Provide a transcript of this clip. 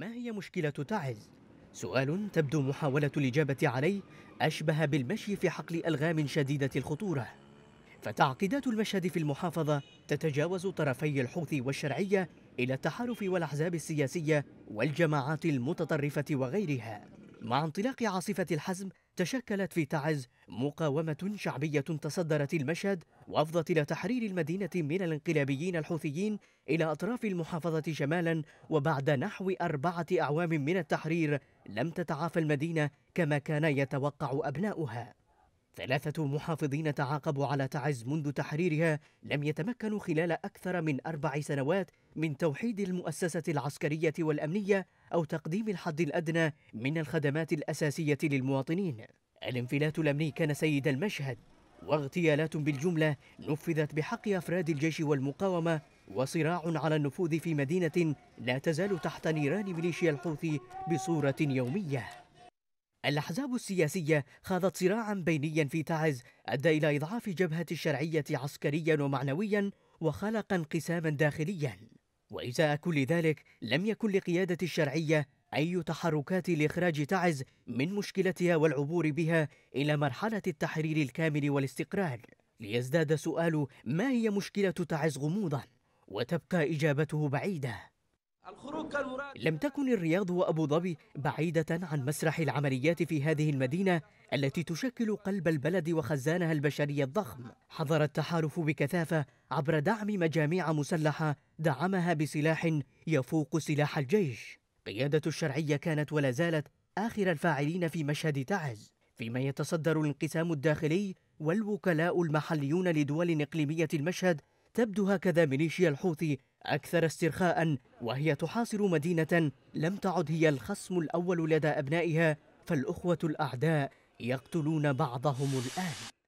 ما هي مشكلة تعز؟ سؤال تبدو محاولة الإجابة عليه أشبه بالمشي في حقل ألغام شديدة الخطورة فتعقيدات المشهد في المحافظة تتجاوز طرفي الحوثي والشرعية إلى التحالف والأحزاب السياسية والجماعات المتطرفة وغيرها مع انطلاق عاصفة الحزم تشكلت في تعز مقاومة شعبية تصدرت المشهد وأفضت إلى تحرير المدينة من الانقلابيين الحوثيين إلى أطراف المحافظة شمالا وبعد نحو أربعة أعوام من التحرير لم تتعافى المدينة كما كان يتوقع أبناؤها ثلاثة محافظين تعاقبوا على تعز منذ تحريرها لم يتمكنوا خلال أكثر من أربع سنوات من توحيد المؤسسة العسكرية والأمنية أو تقديم الحد الأدنى من الخدمات الأساسية للمواطنين. الانفلات الأمني كان سيد المشهد، واغتيالات بالجملة نفذت بحق أفراد الجيش والمقاومة وصراع على النفوذ في مدينة لا تزال تحت نيران ميليشيا الحوثي بصورة يومية. الأحزاب السياسية خاضت صراعا بينيا في تعز أدى إلى إضعاف جبهة الشرعية عسكريا ومعنويا وخلق انقساما داخليا وإزاء كل ذلك لم يكن لقيادة الشرعية أي تحركات لإخراج تعز من مشكلتها والعبور بها إلى مرحلة التحرير الكامل والاستقرار ليزداد سؤال ما هي مشكلة تعز غموضا وتبقى إجابته بعيدة لم تكن الرياض وأبو ظبي بعيدة عن مسرح العمليات في هذه المدينة التي تشكل قلب البلد وخزانها البشري الضخم حضر التحالف بكثافة عبر دعم مجاميع مسلحة دعمها بسلاح يفوق سلاح الجيش قيادة الشرعية كانت ولا زالت آخر الفاعلين في مشهد تعز فيما يتصدر الانقسام الداخلي والوكلاء المحليون لدول إقليمية المشهد تبدو هكذا ميليشيا الحوثي أكثر استرخاء وهي تحاصر مدينة لم تعد هي الخصم الأول لدى أبنائها فالأخوة الأعداء يقتلون بعضهم الآن